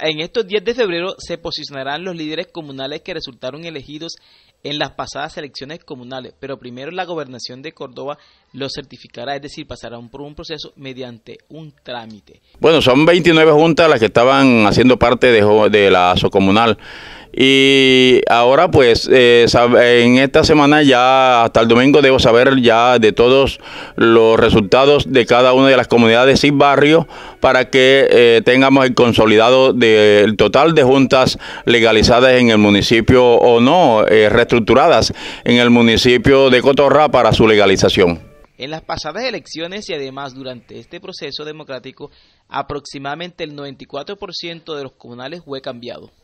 En estos días de febrero se posicionarán los líderes comunales que resultaron elegidos en las pasadas elecciones comunales, pero primero la gobernación de Córdoba lo certificará, es decir, pasarán por un proceso mediante un trámite. Bueno, son 29 juntas las que estaban haciendo parte de, de la ASO comunal. Y ahora pues eh, en esta semana ya hasta el domingo debo saber ya de todos los resultados de cada una de las comunidades y barrios para que eh, tengamos el consolidado del total de juntas legalizadas en el municipio o no. Eh, resto estructuradas en el municipio de Cotorra para su legalización. En las pasadas elecciones y además durante este proceso democrático, aproximadamente el 94% de los comunales fue cambiado.